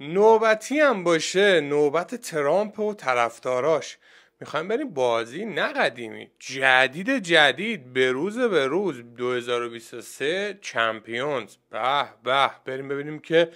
نوبتی هم باشه نوبت ترامپ و طرفداراش میخوایم بریم بازی نه قدیمی جدید جدید به روز به روز 2023 چمپیونز به به بریم ببینیم که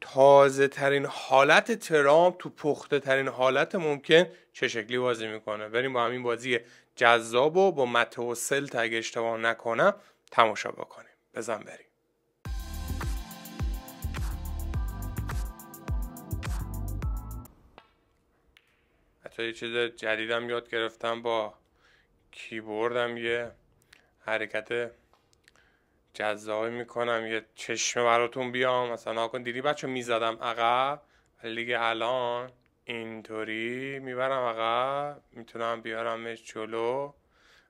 تازه ترین حالت ترامپ تو پخته ترین حالت ممکن چه شکلی بازی میکنه بریم با همین بازی جذاب و با متوسل تگ اگه اشتباه نکنم تماشا بکنیم بزن بریم یه چیز جدیدم یاد گرفتم با کیبوردم یه حرکت جذابی میکنم یه چشمه براتون بیام مثلا کن دیدی بچه میزدم عقب لیگ الان اینطوری میبرم عقب میتونم بیارمش جلو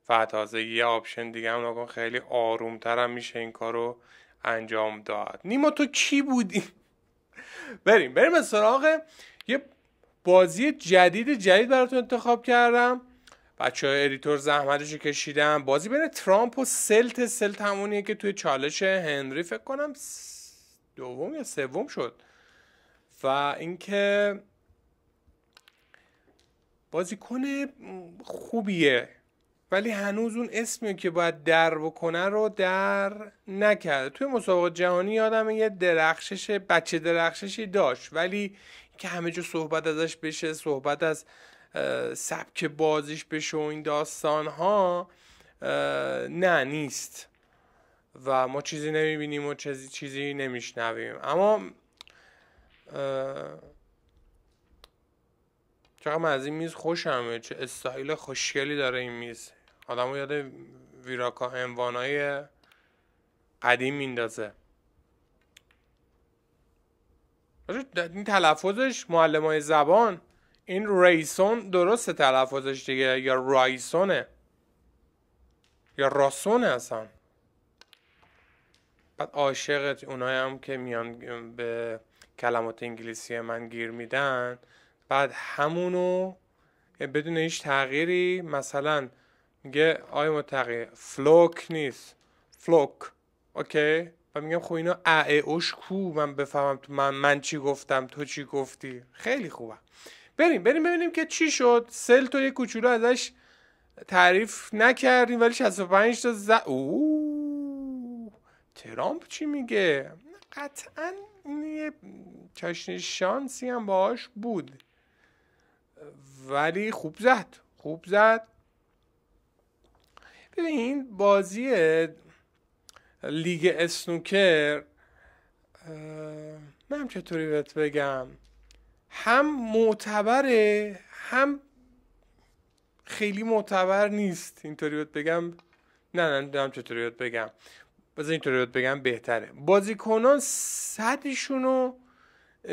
و تازه یه آپشن دیگه هم نکن خیلی آرومترم میشه این کارو انجام داد نیما تو کی بودی؟ بریم بریم به سراغ یه بازی جدید جدید براتون انتخاب کردم بچه های ادیتور زحمتش رو کشیدم بازی بین ترامپ و سلت سلت همونیه که توی چالش هنری فکر کنم دوم یا سوم شد و اینکه بازیکن خوبیه ولی هنوز اون اسمی که باید در بکنه رو در نکرده توی مسابقات جهانی یادم یه درخشش بچه درخششی داشت ولی که همه جا صحبت ازش بشه صحبت از سبک بازیش بشه و این داستان ها نه نیست و ما چیزی نمیبینیم و چیزی, چیزی نمیشنویم اما چقدر من از این میز خوشم چه استایل خوشگلی داره این میز آدم یاد ویراکا اموانای قدیم میندازه این تلفظش معلم های زبان این ریسون درسته تلفظش دیگه یا رایسونه یا راسونه اصلا بعد عاشقت اونایی هم که میان به کلمات انگلیسی من گیر میدن بعد همونو بدون هیچ تغییری مثلا میگه آی متقی فلوک نیست فلوک اوکی و میگم خب اینا ا اوش کو من بفهمم تو من, من چی گفتم تو چی گفتی خیلی خوبه بریم بریم ببینیم که چی شد سل تو یه کوچولو ازش تعریف نکردیم ولی 65 تا ز... او ترامپ چی میگه قطعا یه چشن شانسی هم باهاش بود ولی خوب زد خوب زد ببین این بازی لیگ اسنوکر من چطوری بهت بگم هم معتبره هم خیلی معتبر نیست اینطوری بهت بگم نه نه هم چطوری بهت بگم بذار اینطوری بهت بگم بهتره بازیکنان صدشون رو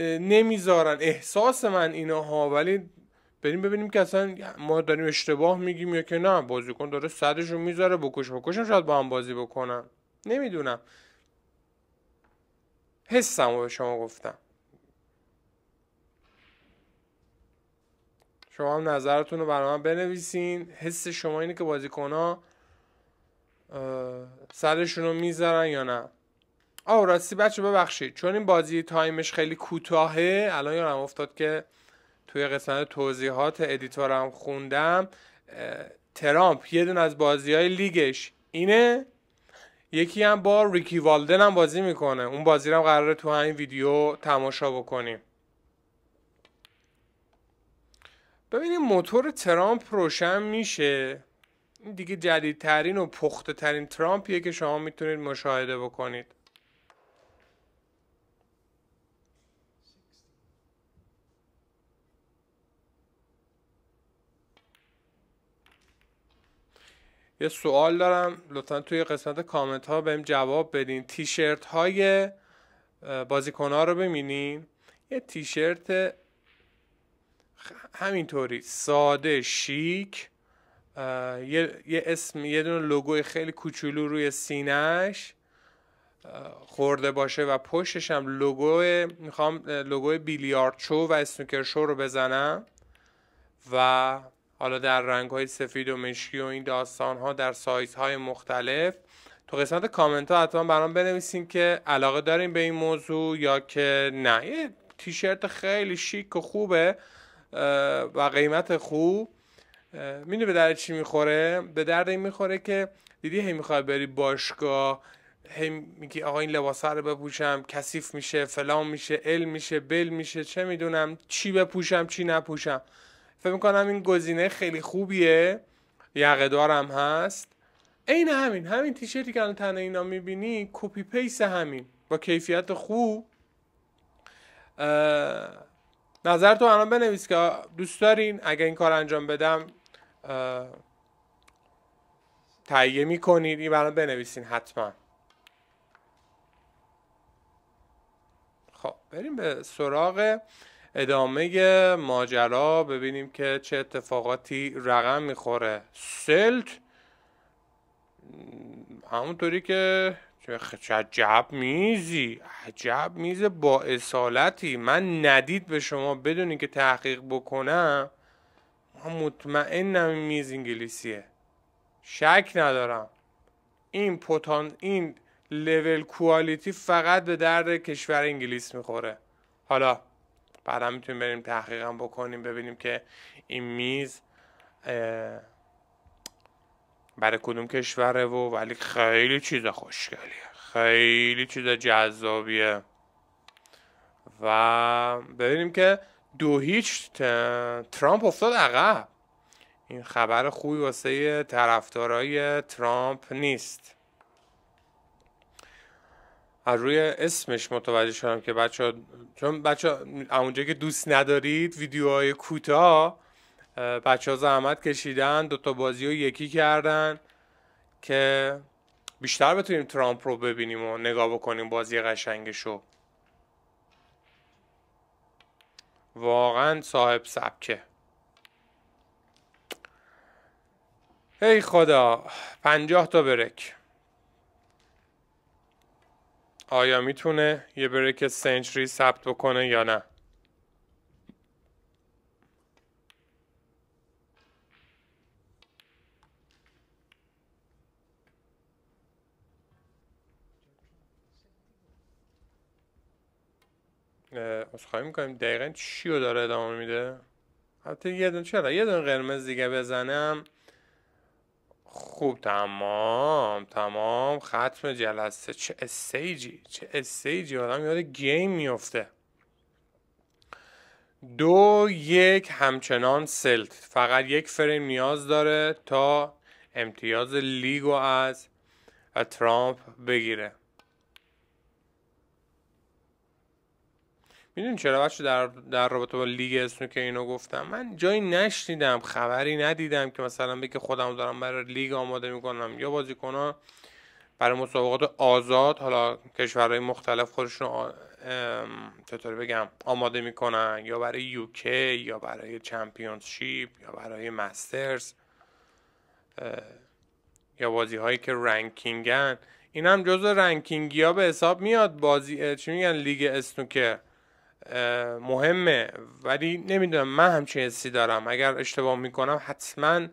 نمیذارن احساس من ها ولی بریم ببینیم که اصلا ما داریم اشتباه میگیم یا که نه بازیکن داره صدشون میذاره بکش بکشم شاید با هم بازی بکنن نمیدونم حسم رو به شما گفتم شما هم نظرتون رو برای من بنویسین حس شما اینه که بازیکن ها سرشون رو میذارن یا نه آه راستی بچه ببخشید چون این بازی تایمش خیلی کوتاهه الان یادم افتاد که توی قسمت توضیحات ادیتورم خوندم ترامپ یه دون از بازی های لیگش اینه یکی هم با ریکی والدن هم بازی میکنه اون بازی هم قراره تو همین ویدیو تماشا بکنیم ببینیم موتور ترامپ روشن میشه این دیگه جدیدترین و پخته ترین ترامپیه که شما میتونید مشاهده بکنید یه سوال دارم لطفا توی قسمت کامنت ها بهم جواب بدین تیشرت های بازیکن ها رو ببینین یه تیشرت همینطوری ساده شیک یه،, اسم یه دونه لوگوی خیلی کوچولو روی سینهش خورده باشه و پشتش هم لوگو میخوام لوگوی بیلیارد شو و اسنوکر شو رو بزنم و حالا در رنگ های سفید و مشکی و این داستان ها در سایز های مختلف تو قسمت کامنت ها حتما برام بنویسین که علاقه داریم به این موضوع یا که نه یه تیشرت خیلی شیک و خوبه و قیمت خوب میدونی به درد چی میخوره به درد این میخوره که دیدی هی میخوای بری باشگاه هی میگی آقا این لباسه رو بپوشم کثیف میشه فلان میشه ال میشه بل میشه چه میدونم چی بپوشم چی نپوشم فکر میکنم این گزینه خیلی خوبیه یقه دارم هست عین همین همین تیشرتی که الان تن اینا میبینی کپی پیس همین با کیفیت خوب نظر تو الان بنویس که دوست دارین اگه این کار انجام بدم تهیه میکنید این برام بنویسین حتما خب بریم به سراغ ادامه ماجرا ببینیم که چه اتفاقاتی رقم میخوره سلت همونطوری که چه عجب میزی عجب میز با اصالتی من ندید به شما بدونی که تحقیق بکنم من مطمئنم این میز انگلیسیه شک ندارم این پوتان این لول کوالیتی فقط به درد کشور انگلیس میخوره حالا هم میتونیم بریم تحقیقم بکنیم ببینیم که این میز برای کدوم کشوره و ولی خیلی چیز خوشگلیه خیلی چیز جذابیه و ببینیم که دو هیچ ترامپ افتاد عقب این خبر خوبی واسه طرفدارای ترامپ نیست از روی اسمش متوجه شدم که بچه چون بچه اونجا که دوست ندارید ویدیوهای کوتاه بچه ها زحمت کشیدن دوتا بازی رو یکی کردن که بیشتر بتونیم ترامپ رو ببینیم و نگاه بکنیم بازی قشنگشو رو واقعا صاحب سبکه ای خدا پنجاه تا برک آیا میتونه یه بریک سنچری ثبت بکنه یا نه از خواهی میکنیم دقیقا چی رو داره ادامه میده حتی یه دون چرا یه دون قرمز دیگه بزنم خوب تمام تمام ختم جلسه چه استیجی چه استیجی آدم یاد گیم میفته دو یک همچنان سلت فقط یک فریم نیاز داره تا امتیاز لیگو از ترامپ بگیره میدونی چرا بچه در, در رابطه با لیگ اسنوکه اینو گفتم من جایی نشنیدم خبری ندیدم که مثلا بگه خودم دارم برای لیگ آماده میکنم یا بازیکنها برای مسابقات آزاد حالا کشورهای مختلف خودشون بگم آماده میکنن یا برای یوکی یا برای چمپیونشیپ یا برای مسترز یا بازی هایی که رنکینگن این هم جزو رنکینگی ها به حساب میاد بازی چی میگن لیگ اسنوکه مهمه ولی نمیدونم من همچین حسی دارم اگر اشتباه میکنم حتما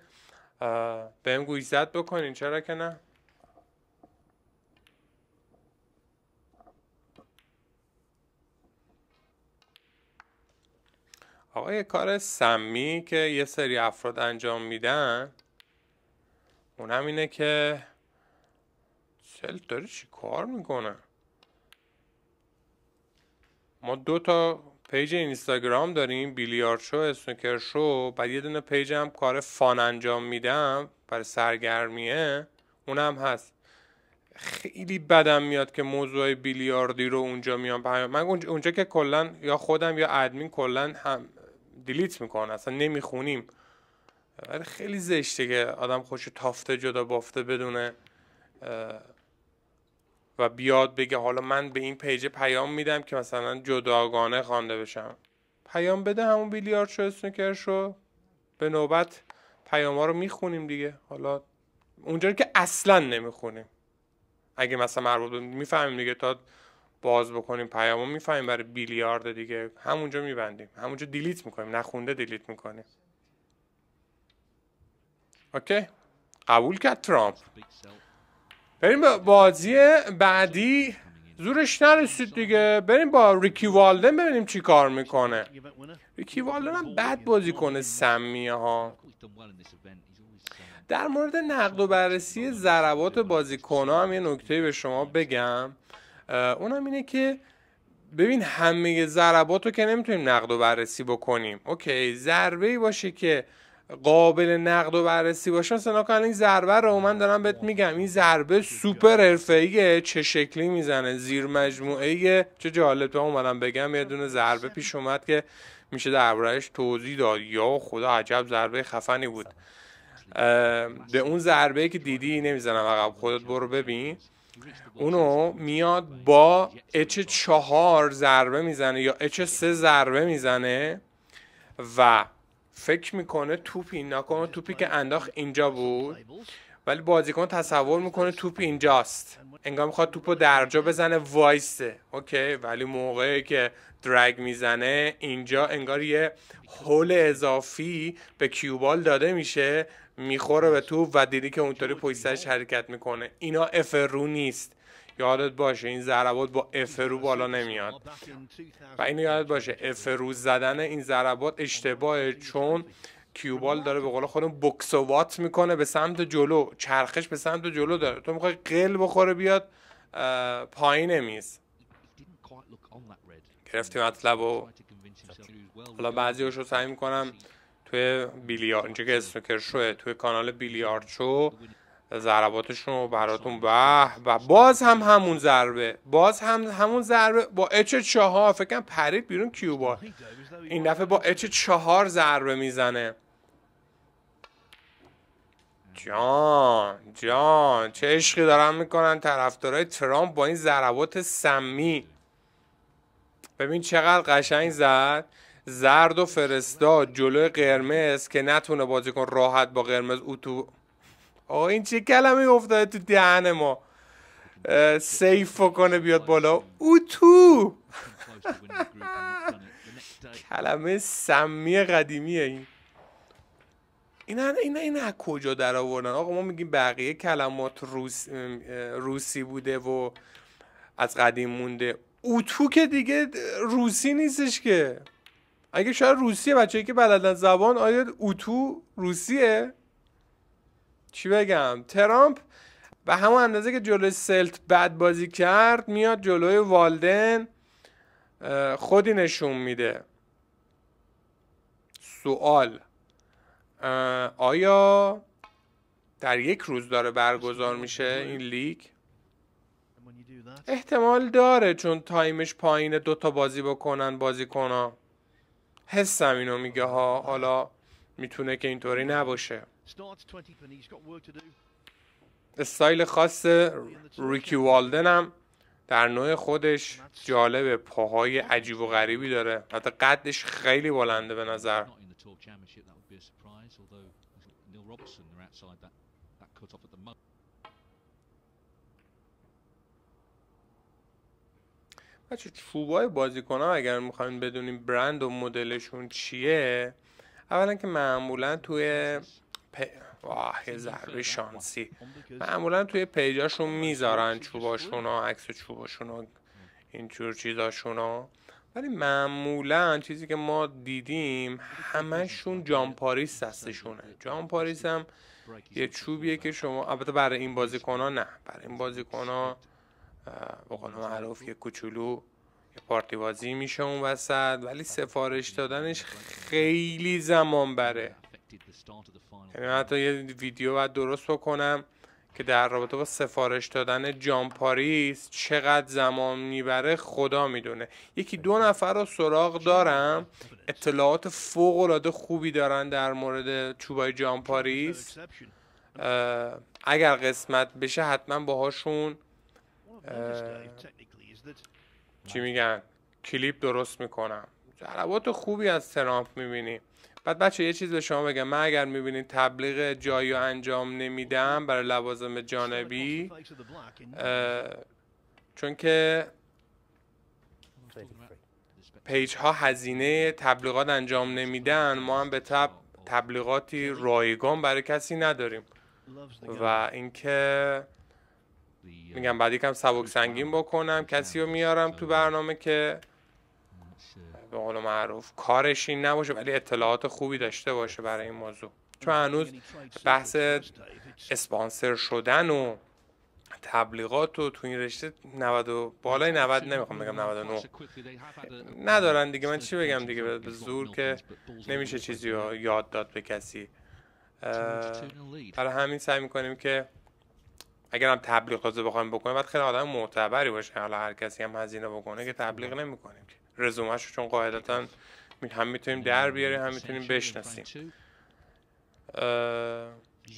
بهم گویزت بکنین چرا که نه آقا یه کار سمی که یه سری افراد انجام میدن اونم اینه که سلت داره چی کار میکنه ما دو تا پیج اینستاگرام داریم بیلیارد شو اسنوکر شو بعد یه دونه پیج هم کار فان انجام میدم برای سرگرمیه اونم هست خیلی بدم میاد که موضوع بیلیاردی رو اونجا میام من اونجا که کلا یا خودم یا ادمین کلا هم دیلیت میکنه اصلا نمیخونیم ولی خیلی زشته که آدم خوش تافته جدا بافته بدونه و بیاد بگه حالا من به این پیج پیام میدم که مثلا جداگانه خوانده بشم پیام بده همون بیلیارد شو اسنوکر شو به نوبت پیام ها رو میخونیم دیگه حالا اونجا که اصلا نمیخونیم اگه مثلا مربوط میفهمیم دیگه تا باز بکنیم پیامو میفهمیم برای بیلیارد دیگه همونجا میبندیم همونجا دیلیت میکنیم نخونده دیلیت میکنیم اوکی قبول کرد ترامپ بریم به بازی بعدی زورش نرسید دیگه بریم با ریکی والدن ببینیم چی کار میکنه ریکی والدن هم بد بازی کنه سمیه ها در مورد نقد و بررسی ضربات بازیکن هم یه نکته به شما بگم اونم اینه که ببین همه ضربات رو که نمیتونیم نقد و بررسی بکنیم اوکی ضربه ای باشه که قابل نقد و بررسی باشه مثلا کن این ضربه رو من دارم بهت میگم این ضربه سوپر حرفه‌ایه چه شکلی میزنه زیر مجموعه چه جالب تو اومدم بگم یه دونه ضربه پیش اومد که میشه دربارهش توضیح داد یا خدا عجب ضربه خفنی بود به اون ضربه که دیدی نمیزنم عقب خودت برو ببین اونو میاد با اچ چهار ضربه میزنه یا اچ سه ضربه میزنه و فکر میکنه توپ این نکنه توپی که انداخت اینجا بود ولی بازیکن تصور میکنه توپ اینجاست انگار میخواد توپ رو جا بزنه وایسه اوکی ولی موقعی که درگ میزنه اینجا انگار یه هول اضافی به کیوبال داده میشه میخوره به توپ و دیدی که اونطوری پویستش حرکت میکنه اینا افرو نیست یادت باشه این ضربات با افرو بالا نمیاد و این یادت باشه افرو زدن این ضربات اشتباهه چون کیوبال داره به قول خودم بکسوات میکنه به سمت جلو چرخش به سمت جلو داره تو میخوای قل بخوره بیاد پایین میز گرفتی مطلب و حالا بعضی رو سعی میکنم توی بیلیارد اینجا که اسنوکر شوه توی کانال بیلیارد شو ضرباتشون رو براتون به و باز هم همون ضربه باز هم همون ضربه با اچ چهار فکرم پرید بیرون کیوبا این دفعه با اچ چهار ضربه میزنه جان جان چه عشقی دارن میکنن طرفدارای ترامپ با این ضربات سمی ببین چقدر قشنگ زد زرد و فرستاد جلوی قرمز که نتونه بازیکن راحت با قرمز اتو آقا این چه کلمه افتاده تو دهن ما سیف کنه بیاد بالا او کلمه سمی قدیمیه این این این این از کجا در آوردن آقا ما میگیم بقیه کلمات روس، روسی بوده و از قدیم مونده اوتو که دیگه روسی نیستش که اگه شاید روسیه بچه‌ای که بلدن زبان آیا اوتو روسیه چی بگم ترامپ به همون اندازه که جلوی سلت بد بازی کرد میاد جلوی والدن خودی نشون میده سوال آیا در یک روز داره برگزار میشه این لیگ احتمال داره چون تایمش پایین دوتا بازی بکنن بازی کنن حسم اینو میگه ها حالا میتونه که اینطوری نباشه استایل خاص ریکی والدن هم در نوع خودش جالب پاهای عجیب و غریبی داره حتی قدش خیلی بلنده به نظر بچه چوبای بازیکن ها اگر میخواین بدونیم برند و مدلشون چیه اولا که معمولا توی واه یه شانسی خب، معمولا توی پیجاشون خب، میذارن چوباشون ها عکس چوباشون ها اینجور چیزاشون ها ولی معمولا چیزی که ما دیدیم همشون جامپاریس دستشونه جامپاریس هم یه چوبیه که شما البته برای این بازیکن ها نه برای این بازیکن ها به قول معروف یه کوچولو یه پارتی بازی میشه اون وسط ولی سفارش دادنش خیلی زمان بره من حتی یه ویدیو باید درست بکنم که در رابطه با سفارش دادن جان پاریس چقدر زمان میبره خدا میدونه یکی دو نفر رو سراغ دارم اطلاعات فوق العاده خوبی دارن در مورد چوبای جان پاریس اگر قسمت بشه حتما باهاشون چی میگن کلیپ درست میکنم ضربات خوبی از ترامپ میبینیم بعد بچه یه چیز به شما بگم من اگر میبینید تبلیغ جایی انجام نمیدم برای لوازم جانبی چون که پیج ها هزینه تبلیغات انجام نمیدن ما هم به تب تبلیغاتی رایگان برای کسی نداریم و اینکه میگم بعد یکم سبک سنگین بکنم کسی رو میارم تو برنامه که به قول معروف کارش این نباشه ولی اطلاعات خوبی داشته باشه برای این موضوع چون هنوز بحث اسپانسر شدن و تبلیغات و تو این رشته 90 و بالای 90 نمیخوام بگم 99 ندارن دیگه من چی بگم دیگه به زور که نمیشه چیزی رو یاد داد به کسی برای همین سعی میکنیم که اگر هم تبلیغ رو بخوایم بکنیم باید خیلی آدم معتبری باشه حالا هر کسی هم هزینه بکنه که تبلیغ نمیکنیم که شو چون قاعدتا هم میتونیم در بیاریم هم میتونیم بشناسیم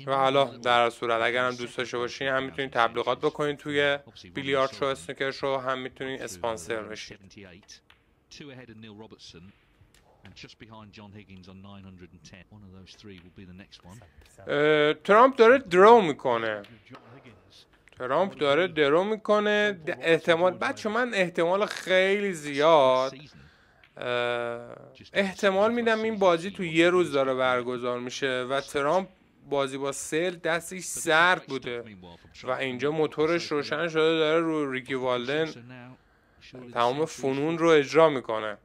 و حالا در صورت اگر هم دوست داشته باشین هم میتونین تبلیغات بکنین توی بیلیارد شو اسنوکر شو هم میتونین اسپانسر بشین ترامپ داره درو میکنه ترامپ داره درو میکنه احتمال بچه من احتمال خیلی زیاد احتمال میدم این بازی تو یه روز داره برگزار میشه و ترامپ بازی با سل دستش سرد بوده و اینجا موتورش روشن شده داره رو ریکی والدن تمام فنون رو اجرا میکنه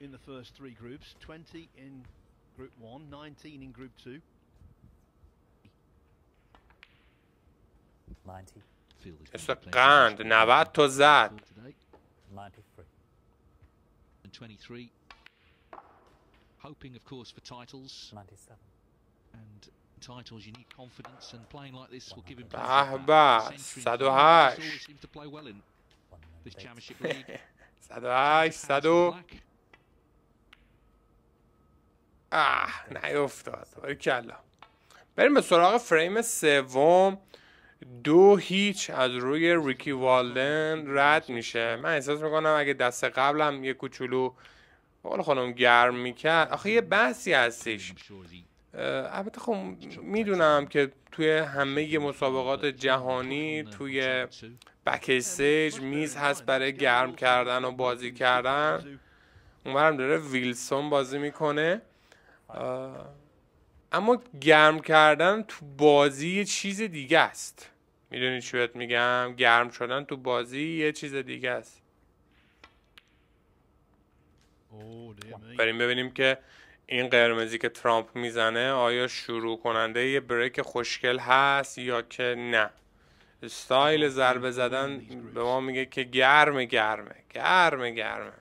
in the first three groups 20 in group 1 19 in group 2 مثل قند 90 تا زد hoping of course for titles and titles you need confidence and playing like this will give him seems to play well in this championship league 108 100 کلا بریم به سراغ فریم سوم دو هیچ از روی ریکی والدن رد میشه من احساس میکنم اگه دست قبلم یه کوچولو حالا خانم گرم میکرد آخه یه بحثی هستش البته خب میدونم که توی همه مسابقات جهانی توی بکستیج میز هست برای گرم کردن و بازی کردن اونورم داره ویلسون بازی میکنه اما گرم کردن تو بازی یه چیز دیگه است میدونی چی بهت میگم گرم شدن تو بازی یه چیز دیگه است بریم ببینیم که این قرمزی که ترامپ میزنه آیا شروع کننده یه بریک خوشگل هست یا که نه استایل ضربه زدن به ما میگه که گرمه گرمه گرمه گرمه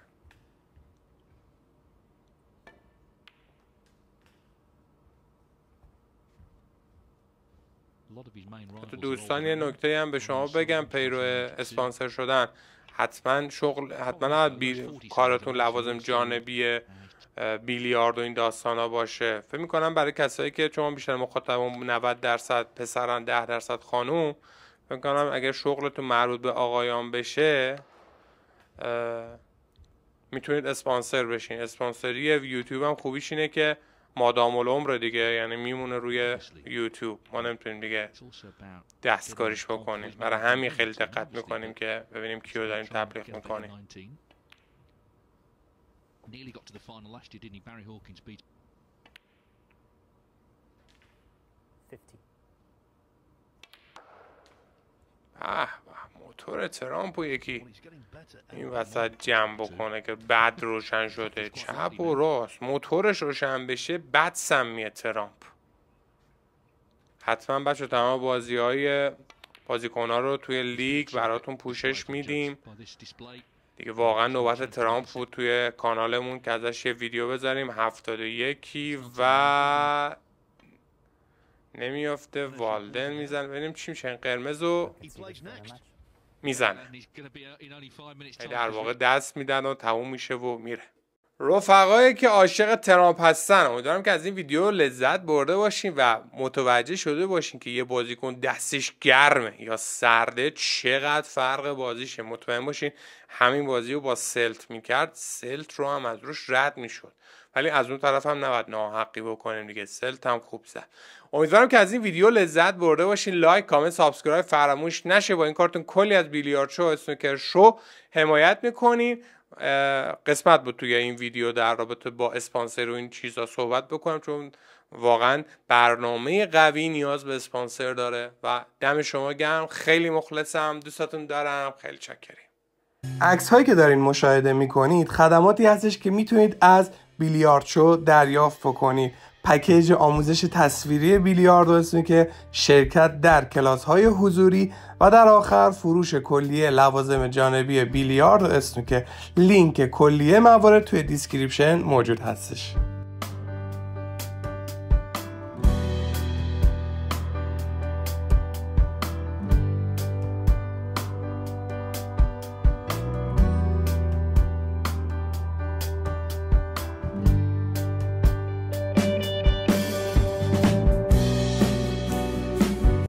تو دوستان یه نکته هم به شما بگم پیرو اسپانسر شدن حتما شغل حتما کارتون لوازم جانبی بیلیارد و این داستان ها باشه فکر میکنم برای کسایی که چون بیشتر مخاطب 90 درصد پسران 10 درصد خانوم فکر میکنم اگر شغلتون مربوط به آقایان بشه میتونید اسپانسر بشین اسپانسری یوتیوب هم خوبیش اینه که مادام العمر دیگه یعنی میمونه روی یوتیوب ما نمیتونیم دیگه دستکاریش بکنیم برای همین خیلی دقت میکنیم که ببینیم کیو داریم تبلیغ میکنیم آه، ah, ah, موتور to یکی این وسط جمع بکنه که بد روشن شده چپ و راست موتورش روشن بشه بد سمیه ترامپ حتما بچه تمام بازی های بازیکن ها رو توی لیگ براتون پوشش میدیم دیگه واقعا نوبت ترامپ بود توی کانالمون که ازش یه ویدیو بذاریم هفتاد و یکی و نمیافته والدن میزن ببینیم چی میشه قرمز و میزنه uh, در واقع دست میدن و تموم میشه و میره رفقایی که عاشق ترامپ هستن امیدوارم که از این ویدیو لذت برده باشین و متوجه شده باشین که یه بازیکن دستش گرمه یا سرده چقدر فرق بازیشه مطمئن باشین همین بازی رو با سلت میکرد سلت رو هم از روش رد میشد ولی از اون طرف هم نباید ناحقی بکنیم دیگه سلت هم خوب زد امیدوارم که از این ویدیو لذت برده باشین لایک کامنت سابسکرایب فراموش نشه با این کارتون کلی از بیلیارد شو اسنوکر شو حمایت میکنین قسمت بود توی این ویدیو در رابطه با اسپانسر و این چیزا صحبت بکنم چون واقعا برنامه قوی نیاز به اسپانسر داره و دم شما گرم خیلی مخلصم دوستتون دارم خیلی چکریم عکس هایی که دارین مشاهده میکنید خدماتی هستش که میتونید از بیلیاردشو دریافت بکنی پکیج آموزش تصویری بیلیارد اسمی که شرکت در کلاس های حضوری و در آخر فروش کلیه لوازم جانبی بیلیارد اسمی که لینک کلیه موارد توی دیسکریپشن موجود هستش